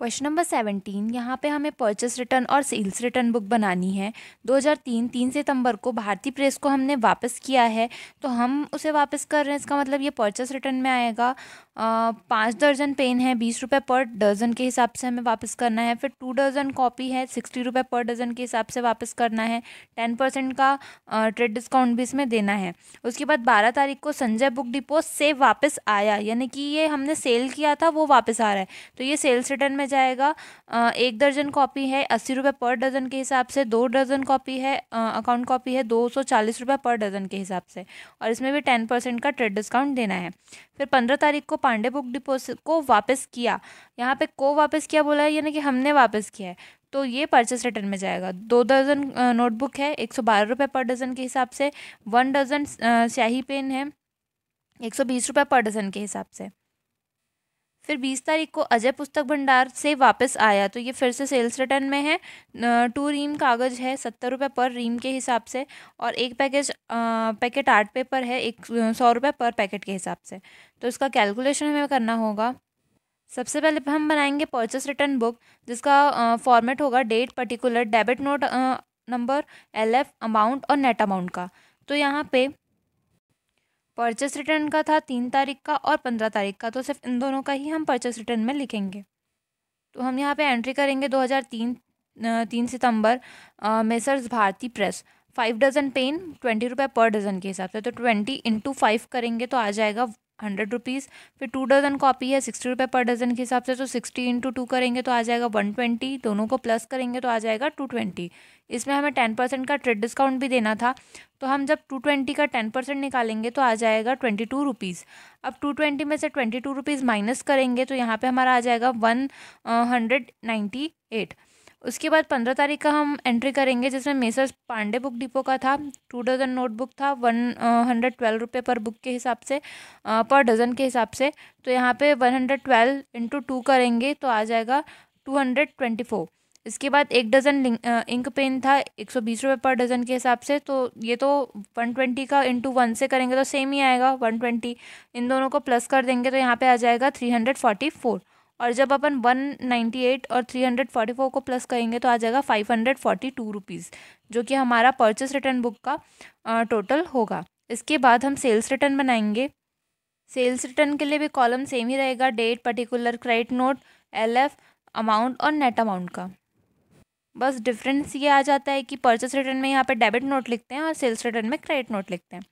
question number seventeen यहाँ पे हमें परचेस रिटर्न और सेल्स रिटर्न बुक बनानी है 2003 तीन सितंबर को भारतीय प्रेस को हमने वापस किया है तो हम उसे वापस कर रहे हैं इसका मतलब ये परचेस रिटर्न में आएगा पाँच दर्जन पेन है बीस रुपये पर डज़न के हिसाब से हमें वापस करना है फिर टू डज़न कॉपी है सिक्सटी रुपये पर डज़न के हिसाब से वापस करना है टेन परसेंट का ट्रेड डिस्काउंट भी इसमें देना है उसके बाद बारह तारीख को संजय बुक डिपो से वापस आया यानी कि ये हमने सेल किया था वो वापस आ रहा है तो ये सेल्स रिटर्न में जाएगा एक दर्जन कॉपी है अस्सी रुपये पर डज़न के हिसाब से दो डज़न कॉपी है अकाउंट कॉपी है दो सौ चालीस रुपये पर डज़न के हिसाब से और इसमें भी टेन परसेंट का ट्रेड डिस्काउंट देना है फिर पंद्रह तारीख को पांडे बुक डिपो को वापस किया यहाँ पे को वापस किया बोला है यानी कि हमने वापस किया है तो ये परचेस रिटर्न में जाएगा दो दर्जन नोटबुक है एक सौ बारह रुपये पर डजन के हिसाब से वन डजन स्याही पेन है एक सौ बीस रुपये पर डजन के हिसाब से फिर 20 तारीख को अजय पुस्तक भंडार से वापस आया तो ये फिर से सेल्स रिटर्न में है टू रीम कागज़ है सत्तर रुपये पर रीम के हिसाब से और एक पैकेज पैकेट आर्ट पेपर है एक सौ रुपये पर पैकेट के हिसाब से तो इसका कैलकुलेशन हमें करना होगा सबसे पहले हम बनाएंगे परचेस रिटर्न बुक जिसका फॉर्मेट होगा date particular debit note number L F amount और नेट अमाउंट का तो यहाँ पर परचेस रिटर्न का था तीन तारीख का और पंद्रह तारीख का तो सिर्फ इन दोनों का ही हम परचेस रिटर्न में लिखेंगे तो हम यहाँ पे एंट्री करेंगे 2003 तीन सितंबर messrs Bharti press five dozen pen twenty रुपये पर डजन के हिसाब से तो ट्वेंटी इंटू फाइव करेंगे तो आ जाएगा हंड्रेड रुपीज़ फिर टू डजन कॉपी है सिक्सटी रुपये पर डजन के हिसाब से तो सिक्सटी इंटू टू करेंगे तो आ जाएगा वन ट्वेंटी दोनों को प्लस करेंगे तो आ जाएगा टू ट्वेंटी इसमें हमें टेन परसेंट का ट्रेड डिस्काउंट भी देना था तो हम जब टू ट्वेंटी का टेन परसेंट निकालेंगे तो आ जाएगा ट्वेंटी टू रुपीज़ अब टू ट्वेंटी में से ट्वेंटी टू रुपीज़ माइनस करेंगे तो यहाँ पर हमारा आ जाएगा वन हंड्रेड नाइन्टी एट उसके बाद पंद्रह तारीख का हम एंट्री करेंगे जिसमें मेसर्स पांडे बुक डिपो का था टू डजन नोटबुक था वन हंड्रेड ट्वेल्व रुपये पर बुक के हिसाब से पर uh, डज़न के हिसाब से तो यहाँ पे one hundred twelve into two करेंगे तो आ जाएगा टू हंड्रेड ट्वेंटी फोर इसके बाद एक डज़न इंक पेन था एक सौ बीस रुपये पर डज़न के हिसाब से तो ये तो वन ट्वेंटी का इंटू वन से करेंगे तो सेम ही आएगा वन ट्वेंटी इन दोनों को प्लस कर देंगे तो यहाँ पर आ जाएगा थ्री हंड्रेड फोर्टी फोर और जब अपन वन नाइन्टी एट और थ्री हंड्रेड फोर्टी फोर को प्लस करेंगे तो आ जाएगा five hundred forty two rupees जो कि हमारा परचेस रिटर्न बुक का टोटल होगा इसके बाद हम सेल्स रिटर्न बनाएंगे सेल्स रिटर्न के लिए भी कॉलम सेम ही रहेगा date particular credit note L F amount और नेट अमाउंट का बस डिफरेंस ये आ जाता है कि परचेस रिटर्न में यहाँ पर डेबिट नोट लिखते हैं और सेल्स रिटर्न में क्रेडिट नोट लिखते हैं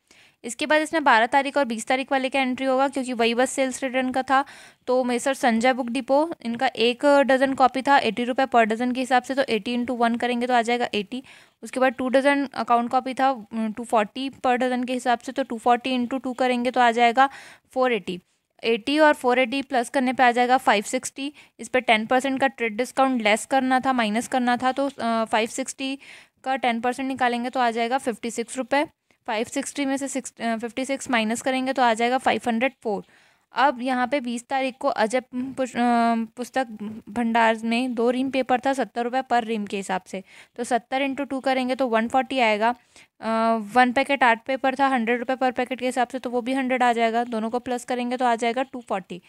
इसके बाद इसमें बारह तारीख और बीस तारीख वाले का एंट्री होगा क्योंकि वही बस सेल्स रिटर्न का था तो मेसर संजय बुक डिपो इनका एक डजन कॉपी था एटी रुपये पर डजन के हिसाब से तो एटी इंटू वन करेंगे तो आ जाएगा एटी उसके बाद टू डजन अकाउंट कॉपी था टू फोर्टी पर डजन के हिसाब से तो टू फोर्टी इंटू टू करेंगे तो आ जाएगा फोर एटी एटी और फोर एटी प्लस करने पे आ जाएगा फाइव सिक्सटी इस पर टेन परसेंट का ट्रेड डिस्काउंट लेस करना था माइनस करना था तो फाइव सिक्सटी का टेन परसेंट निकालेंगे तो आ जाएगा फिफ्टी सिक्स रुपये फाइव सिक्सटी में से सिक्स फिफ्टी सिक्स माइनस करेंगे तो आ जाएगा फाइव हंड्रेड फोर अब यहाँ पे बीस तारीख को अजब पुस्तक भंडार में दो रीम पेपर था सत्तर रुपये पर रीम के हिसाब से तो सत्तर इंटू टू करेंगे तो वन फोर्टी आएगा वन पैकेट आर्ट पेपर था हंड्रेड रुपये पर पैकेट के हिसाब से तो वो भी हंड्रेड आ जाएगा दोनों को प्लस करेंगे तो आ जाएगा two forty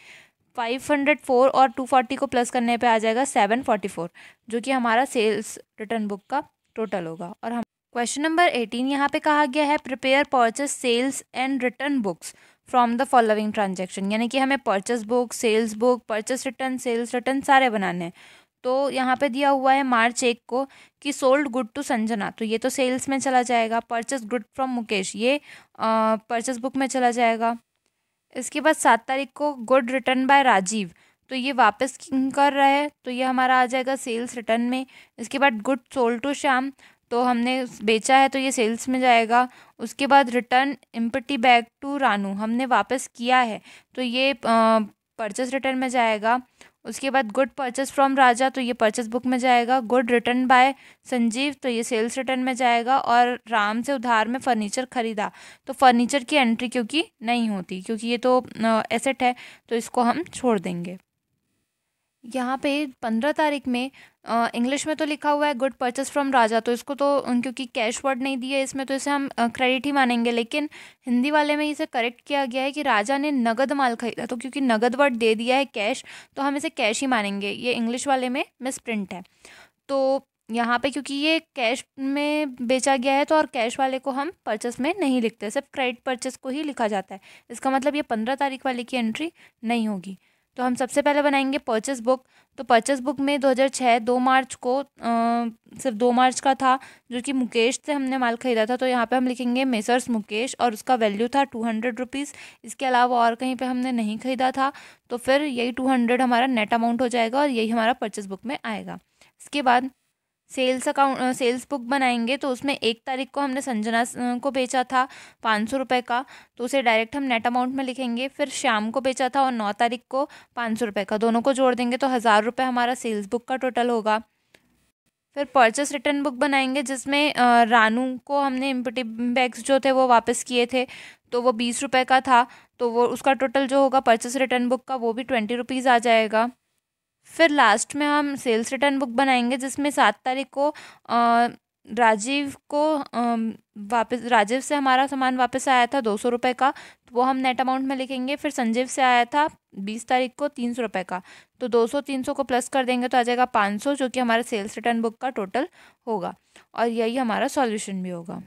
five hundred four और टू फोर्टी को प्लस करने पर आ जाएगा सेवन फोर्टी फोर जो कि हमारा सेल्स रिटर्न बुक का टोटल होगा और हम क्वेश्चन नंबर एटीन यहाँ पे कहा गया है prepare purchase sales and return books from the following transaction यानी कि हमें purchase book sales book purchase return sales return सारे बनाने हैं तो यहाँ पे दिया हुआ है मार्च एक को कि सोल्ड गुड टू संजना तो ये तो सेल्स में चला जाएगा परचेस गुड फ्रॉम मुकेश ये परचेस बुक में चला जाएगा इसके बाद सात तारीख को गुड रिटर्न बाय राजीव तो ये वापस कर रहा है तो ये हमारा आ जाएगा सेल्स रिटर्न में इसके बाद गुड सोल्ड टू श्याम तो हमने बेचा है तो ये सेल्स में जाएगा उसके बाद return empty back to Ranu हमने वापस किया है तो ये परचेस रिटर्न में जाएगा उसके बाद गुड परचेस फ्रॉम राजा तो ये परचेस बुक में जाएगा गुड रिटर्न बाय संजीव तो ये सेल्स रिटर्न में जाएगा और राम से उधार में फर्नीचर खरीदा तो फर्नीचर की एंट्री क्योंकि नहीं होती क्योंकि ये तो एसेट है तो इसको हम छोड़ देंगे यहाँ पे पंद्रह तारीख में इंग्लिश में तो लिखा हुआ है गुड परचेस फ्रॉम राजा तो इसको तो क्योंकि कैश वर्ड नहीं दिया इसमें तो इसे हम क्रेडिट ही मानेंगे लेकिन हिंदी वाले में इसे करेक्ट किया गया है कि राजा ने नगद माल खरीदा तो क्योंकि नगद वर्ड दे दिया है कैश तो हम इसे कैश ही मानेंगे ये इंग्लिश वाले में मिस प्रिंट है तो यहाँ पे क्योंकि ये कैश में बेचा गया है तो और कैश वाले को हम परचेस में नहीं लिखते सिर्फ क्रेडिट परचेस को ही लिखा जाता है इसका मतलब ये पंद्रह तारीख वाले की एंट्री नहीं होगी तो हम सबसे पहले बनाएंगे परचेस बुक तो परचेस बुक में 2006 दो मार्च को आ, सिर्फ दो मार्च का था जो कि मुकेश से हमने माल ख़रीदा था तो यहाँ पे हम लिखेंगे मेसर्स मुकेश और उसका वैल्यू था टू हंड्रेड रुपीज़ इसके अलावा और कहीं पे हमने नहीं ख़रीदा था तो फिर यही टू हंड्रेड हमारा नेट अमाउंट हो जाएगा और यही हमारा परचेस बुक में आएगा इसके बाद सेल्स अकाउंट सेल्स बुक बनाएंगे तो उसमें एक तारीख को हमने संजना को बेचा था पाँच सौ रुपये का तो उसे डायरेक्ट हम नेट अमाउंट में लिखेंगे फिर शाम को बेचा था और नौ तारीख को पाँच सौ रुपये का दोनों को जोड़ देंगे तो हज़ार रुपये हमारा सेल्स बुक का टोटल होगा फिर परचेस रिटर्न बुक बनाएंगे जिसमें रानू को हमने इम्पटी बैग्स जो थे वो वापस किए थे तो वो बीस रुपये का था तो वो उसका टोटल जो होगा परचेस रिटर्न बुक का वो भी ट्वेंटी रुपीज़ आ जाएगा फिर लास्ट में हम सेल्स रिटर्न बुक बनाएंगे जिसमें सात तारीख को राजीव को वापस राजीव से हमारा सामान वापस आया था दो सौ रुपये का तो वो हम नेट अमाउंट में लिखेंगे फिर संजीव से आया था बीस तारीख को तीन सौ रुपये का तो दो सौ तीन सौ को प्लस कर देंगे तो आ जाएगा पाँच सौ जो कि हमारा सेल्स रिटर्न बुक का टोटल होगा और यही हमारा सॉल्यूशन भी होगा